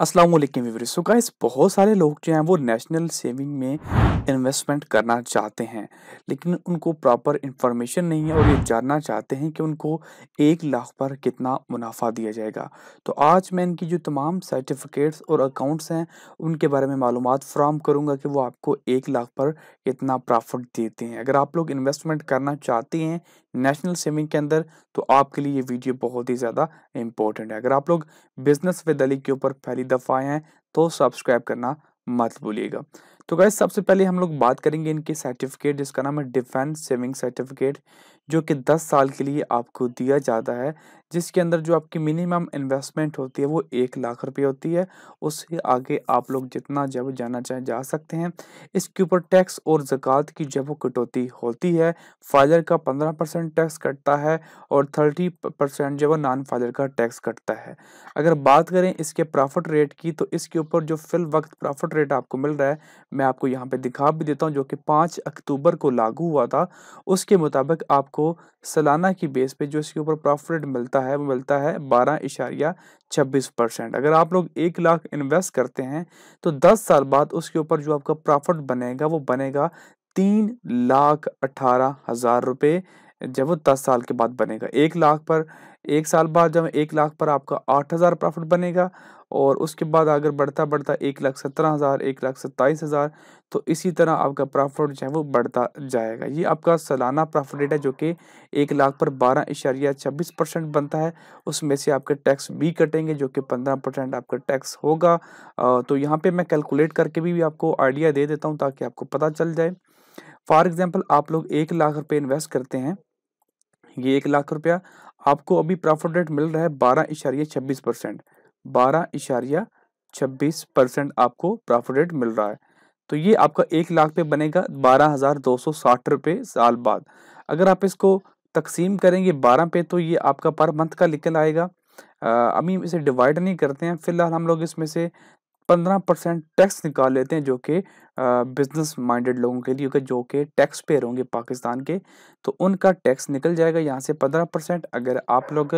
Aslam वीवरिस so guys बहुत सारे लोग जो हैं वो नेशनल सेविंग में इन्वेस्टमेंट करना चाहते हैं लेकिन उनको प्रॉपर इन्फॉर्मेशन नहीं है और ये जानना चाहते हैं कि उनको एक लाख पर कितना मुनाफा दिया जाएगा तो आज मैं इनकी जो तमाम सर्टिफिकेट्स और अकाउंट्स हैं उनके बारे में मालूम फ्राहम करूँगा कि वो आपको एक लाख पर कितना प्रॉफिट देते हैं अगर आप लोग इन्वेस्टमेंट करना चाहते हैं नेशनल सेविंग के अंदर तो आपके लिए ये वीडियो बहुत ही ज़्यादा इंपॉर्टेंट है अगर आप लोग बिजनेस विद अली के ऊपर पहली दफ़ा आए हैं तो सब्सक्राइब करना मत भूलिएगा तो गैस सबसे पहले हम लोग बात करेंगे इनके सर्टिफिकेट जिसका नाम है डिफेंस सेविंग सर्टिफिकेट जो कि 10 साल के लिए आपको दिया जाता है जिसके अंदर जो आपकी मिनिमम इन्वेस्टमेंट होती है वो एक लाख रुपए होती है उससे आगे आप लोग जितना जब जाना चाहें जा सकते हैं इसके ऊपर टैक्स और जक़ात की जब कटौती होती है फादर का पंद्रह परसेंट टैक्स कटता है और थर्टी परसेंट जो नॉन फादर का टैक्स कटता है अगर बात करें इसके प्रॉफिट रेट की तो इसके ऊपर जो फिल वक्त प्रॉफिट रेट आपको मिल रहा है मैं आपको यहाँ पर दिखा भी देता हूँ जो कि पाँच अक्टूबर को लागू हुआ था उसके मुताबिक आपको को सालाना की बेस पे जो इसके ऊपर प्रॉफिट मिलता है वो मिलता है बारह इशारिया छब्बीस परसेंट अगर आप लोग एक लाख इन्वेस्ट करते हैं तो दस साल बाद उसके ऊपर जो आपका प्रॉफिट बनेगा वो बनेगा तीन लाख अठारह हज़ार रुपये जब वो दस साल के बाद बनेगा एक लाख पर एक साल बाद जब एक लाख पर आपका आठ हज़ार प्रॉफिट बनेगा और उसके बाद अगर बढ़ता बढ़ता एक लाख सत्रह हज़ार एक लाख सत्ताईस हज़ार तो इसी तरह आपका प्रॉफिट जो है वो बढ़ता जाएगा ये आपका सालाना प्रॉफिट रेट है जो कि एक लाख पर बारह इशारिया छब्बीस परसेंट बनता है उसमें से आपके टैक्स भी कटेंगे जो कि पंद्रह परसेंट आपका टैक्स होगा तो यहाँ पे मैं कैलकुलेट करके भी, भी आपको आइडिया दे देता हूँ ताकि आपको पता चल जाए फॉर एग्ज़ाम्पल आप लोग एक लाख रुपये इन्वेस्ट करते हैं ये एक लाख रुपया आपको अभी प्रॉफिट रेट मिल रहा है बारह इशारिया छब्बीस परसेंट बारह इशारिया छब्बीस परसेंट आपको प्रॉफिट रेट मिल रहा है तो ये आपका एक लाख पे बनेगा बारह हज़ार दो सौ साठ रुपये साल बाद अगर आप इसको तकसीम करेंगे बारह पे तो ये आपका पर मंथ का निकल आएगा अभी इसे डिवाइड नहीं करते हैं फिलहाल हम लोग इसमें से पंद्रह परसेंट टैक्स निकाल लेते हैं जो कि बिजनेस माइंडेड लोगों के लिए जो कि टैक्स पेयर होंगे पाकिस्तान के तो उनका टैक्स निकल जाएगा यहाँ से पंद्रह परसेंट अगर आप लोग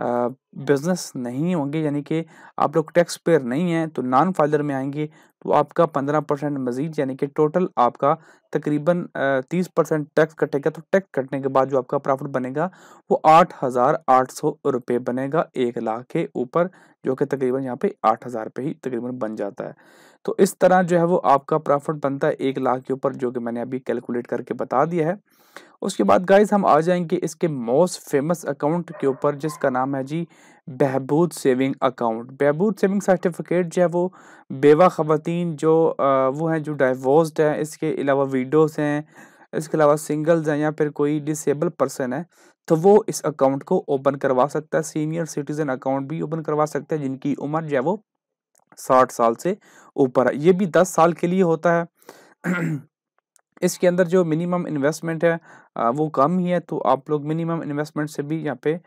बिजनेस नहीं होंगे यानी कि आप लोग टैक्स पेयर नहीं हैं तो नॉन फाइलर में आएंगे तो आपका पंद्रह परसेंट मजीद यानी कि टोटल आपका तकरीबन तीस परसेंट टैक्स कटेगा तो टैक्स कटने के बाद जो आपका प्रॉफिट बनेगा वो आठ हज़ार आठ सौ रुपये बनेगा एक लाख के ऊपर जो कि तकरीबन यहाँ पे आठ हज़ार पे ही तकरीबन बन जाता है तो इस तरह जो है वो आपका प्रॉफिट बनता है एक लाख के ऊपर जो कि मैंने अभी कैलकुलेट करके बता दिया है उसके बाद गाइज हम आ जाएंगे इसके मोस्ट फेमस अकाउंट के ऊपर जिसका नाम है जी Behbood saving account Behbood saving certificate जो है वो बेवा ख़वान जो आ, वो हैं जो डाइवोर्सड हैं इसके अलावा वीडोज़ हैं इसके अलावा सिंगल्स हैं या फिर कोई डिसेबल पर्सन है तो वो इस अकाउंट को ओपन करवा सकता है सीनियर सिटीज़न अकाउंट भी ओपन करवा सकता है जिनकी उम्र जो है वो साठ साल से ऊपर है ये भी दस साल के लिए होता है इसके अंदर जो मिनिमम इन्वेस्टमेंट है वो कम ही है तो आप लोग मिनिमम इन्वेस्टमेंट से भी यहाँ पे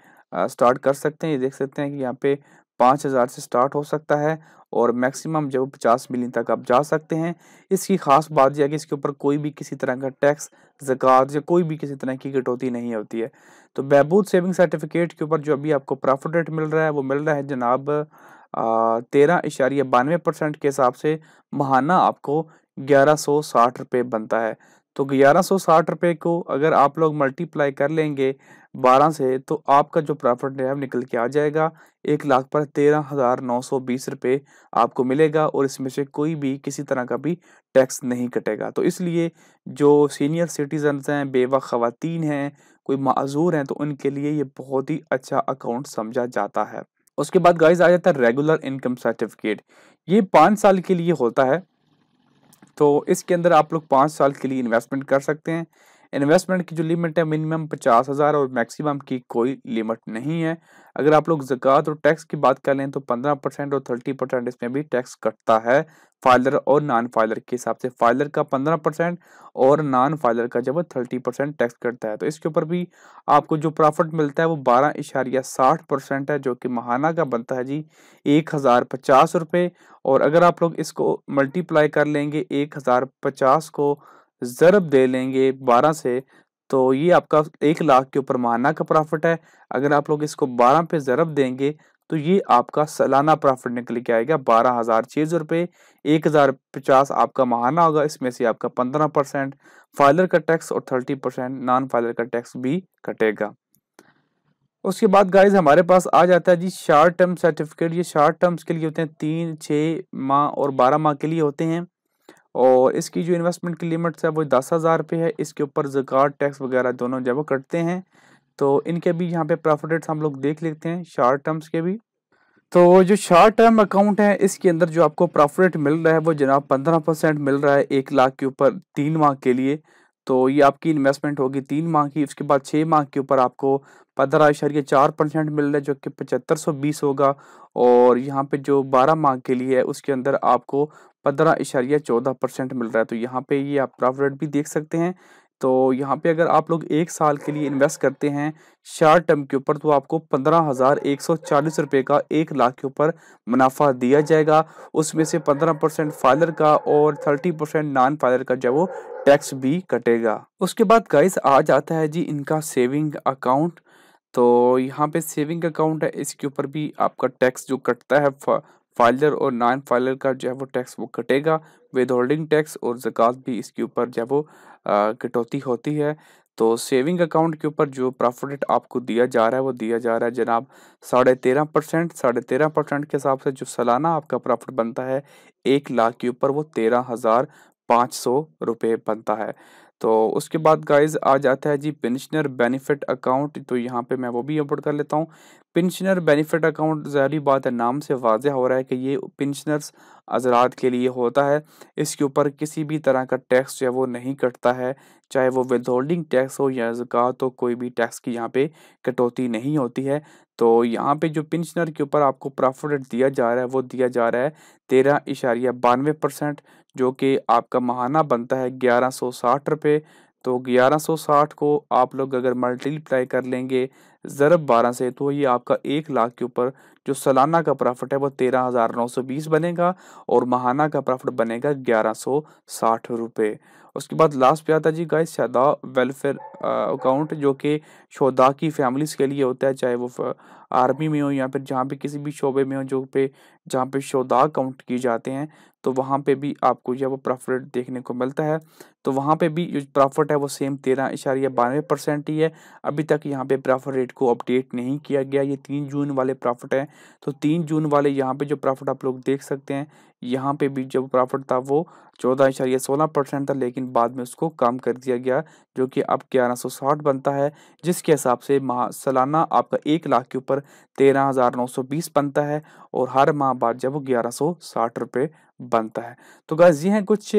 स्टार्ट कर सकते हैं ये देख सकते हैं कि यहाँ पे पाँच हज़ार से स्टार्ट हो सकता है और मैक्सिमम जब पचास मिलियन तक आप जा सकते हैं इसकी ख़ास बात यह है कि इसके ऊपर कोई भी किसी तरह का टैक्स जक़ात या कोई भी किसी तरह की कटौती नहीं होती है तो बहबूद सेविंग सर्टिफिकेट के ऊपर जो अभी आपको प्रॉफिट रेट मिल रहा है वो मिल रहा है जनाब तेरह इशारिया बानवे परसेंट के हिसाब से महाना आपको ग्यारह सौ साठ रुपये बनता है तो ग्यारह सौ साठ रुपये को अगर आप लोग मल्टीप्लाई कर लेंगे बारह से तो आपका जो प्रॉफिट है निकल के आ जाएगा एक लाख पर तेरह हज़ार नौ सौ बीस रुपये आपको मिलेगा और इसमें से कोई भी किसी तरह का भी टैक्स नहीं कटेगा तो इसलिए जो सीनियर सिटीजन हैं बेवा ख़वातीन हैं कोई माजूर हैं तो उनके लिए ये बहुत ही अच्छा अकाउंट समझा जाता है उसके बाद गाइज आ जाता है रेगुलर इनकम सर्टिफिकेट ये पाँच साल के लिए होता है तो इसके अंदर आप लोग पाँच साल के लिए इन्वेस्टमेंट कर सकते हैं इन्वेस्टमेंट की जो लिमिट है मिनिमम पचास हज़ार और मैक्सिमम की कोई लिमिट नहीं है अगर आप लोग जक़ात और टैक्स की बात कर लें तो पंद्रह परसेंट और थर्टी परसेंट इसमें भी टैक्स कटता है फाइलर और नॉन फाइलर के हिसाब से फाइलर का पंद्रह परसेंट और नॉन फाइलर का जब थर्टी परसेंट टैक्स कटता है तो इसके ऊपर भी आपको जो प्रॉफिट मिलता है वो बारह इशारिया साठ परसेंट है जो कि महाना का बनता है जी एक हज़ार पचास रुपये और अगर आप लोग इसको मल्टीप्लाई कर लेंगे एक हज़ार पचास को ज़रब दे लेंगे बारह से तो ये आपका एक लाख के ऊपर माना का प्रॉफिट है अगर आप लोग इसको बारह पे ज़रब देंगे तो ये आपका सालाना प्रॉफिट निकल के आएगा बारह हज़ार छह सौ रुपये एक हज़ार पचास आपका महाना होगा इसमें से आपका पंद्रह परसेंट फाइलर का टैक्स और थर्टी परसेंट नॉन फाइलर का टैक्स भी कटेगा उसके बाद गाइज हमारे पास आ जाता है जी शार्ट टर्म सर्टिफिकेट ये शार्ट टर्म्स के लिए होते हैं तीन छह माह और बारह माह के लिए होते हैं और इसकी जो इन्वेस्टमेंट की लिमिट्स है वो दस हज़ार रुपये है इसके ऊपर जक़ात टैक्स वगैरह दोनों जब वो कटते हैं तो इनके भी यहाँ पे प्रॉफिट रेट्स हम लोग देख लेते हैं शॉर्ट टर्म्स के भी तो जो शॉर्ट टर्म अकाउंट है इसके अंदर जो आपको प्रॉफिट मिल रहा है वो जनाब पंद्रह परसेंट मिल रहा है एक लाख के ऊपर तीन माह के लिए तो ये आपकी इन्वेस्टमेंट होगी तीन माह की उसके बाद छः माह के ऊपर आपको पंद्रह इशारिया चार परसेंट मिल रहा है जो कि पचहत्तर सौ बीस होगा और यहाँ पे जो बारह माह के लिए है उसके अंदर आपको पंद्रह इशारिया चौदह परसेंट मिल रहा है तो यहाँ पे ये आप प्रॉफिट भी देख सकते हैं तो यहाँ पे अगर आप लोग एक साल के लिए इन्वेस्ट करते हैं शार्ट टर्म के ऊपर तो आपको पंद्रह हज़ार एक सौ चालीस रुपये का एक लाख के ऊपर मुनाफा दिया जाएगा उसमें से पंद्रह परसेंट फाइलर का और थर्टी परसेंट नॉन फाइलर का जो वो टैक्स भी कटेगा उसके बाद गाइस आ जाता है जी इनका सेविंग अकाउंट तो यहाँ पे सेविंग अकाउंट है इसके ऊपर भी आपका टैक्स जो कटता है फाइलर और नॉन फाइलर का जो है वो टैक्स वो कटेगा विद होल्डिंग टैक्स और जक़ात भी इसके ऊपर जो है वो कटौती होती है तो सेविंग अकाउंट के ऊपर जो प्रॉफिट आपको दिया जा रहा है वो दिया जा रहा है जनाब साढ़े तेरह परसेंट साढ़े तेरह परसेंट के हिसाब से जो सालाना आपका प्रॉफिट बनता है एक लाख के ऊपर वो तेरह हज़ार पाँच सौ रुपये बनता है तो उसके बाद गाइज आ जाता है जी पेंशनर बेनिफिट अकाउंट तो यहाँ पे मैं वो भी अपलोड कर लेता हूँ पेंशनर बेनिफिट अकाउंट ज़ाहरी बात है नाम से वाजह हो रहा है कि ये पेंशनर्स हजरात के लिए होता है इसके ऊपर किसी भी तरह का टैक्स जो है वो नहीं कटता है चाहे वो विदहोल्डिंग टैक्स हो या जक़ात हो कोई भी टैक्स की यहाँ पे कटौती नहीं होती है तो यहाँ पे जो पिंशनर के ऊपर आपको प्रॉफिट रेट दिया जा रहा है वो दिया जा रहा है तेरह इशारिया बानवे परसेंट जो कि आपका महाना बनता है ग्यारह सौ साठ रुपये तो ग्यारह सौ साठ को आप लोग अगर मल्टीप्लाई कर लेंगे ज़रब बारह से तो ये आपका एक लाख के ऊपर जो सालाना का प्रॉफिट है वो तेरह हज़ार नौ सौ बीस बनेगा और महाना का प्रॉफिट बनेगा ग्यारह सौ साठ रुपये उसके बाद लास्ट पे आता जी गाइस शदा वेलफेयर अकाउंट जो कि शोदा की फैमिलीज़ के लिए होता है चाहे वो आर्मी में हो या फिर जहाँ पे किसी भी शोबे में हो जो पे जहाँ पे शोदा काउंट किए जाते हैं तो वहाँ पे भी आपको जो वो प्रॉफिट देखने को मिलता है तो वहाँ पे भी जो प्रॉफिट है वो सेम तेरह इशारिया बानवे परसेंट ही है अभी तक यहाँ पे प्रॉफिट रेट को अपडेट नहीं किया गया ये तीन जून वाले प्रॉफिट हैं तो तीन जून वाले यहाँ पे जो प्रॉफिट आप लोग देख सकते हैं यहाँ पे भी जो प्रॉफिट था वो चौदह इशारिया सोलह परसेंट था लेकिन बाद में उसको कम कर दिया गया जो कि अब ग्यारह सौ साठ बनता है जिसके हिसाब से माह सालाना आपका एक लाख के ऊपर तेरह हज़ार नौ सौ बीस बनता है और हर माह बाद जब वो ग्यारह सौ साठ रुपये बनता है तो गाइज ये हैं कुछ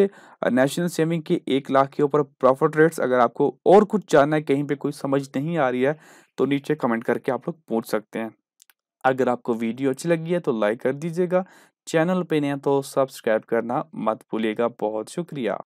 नेशनल सेविंग के एक लाख के ऊपर प्रॉफिट रेट्स अगर आपको और कुछ जानना है कहीं पे कोई समझ नहीं आ रही है तो नीचे कमेंट करके आप लोग पूछ सकते हैं अगर आपको वीडियो अच्छी लगी है तो लाइक कर दीजिएगा चैनल पे नहीं तो सब्सक्राइब करना मत भूलिएगा बहुत शुक्रिया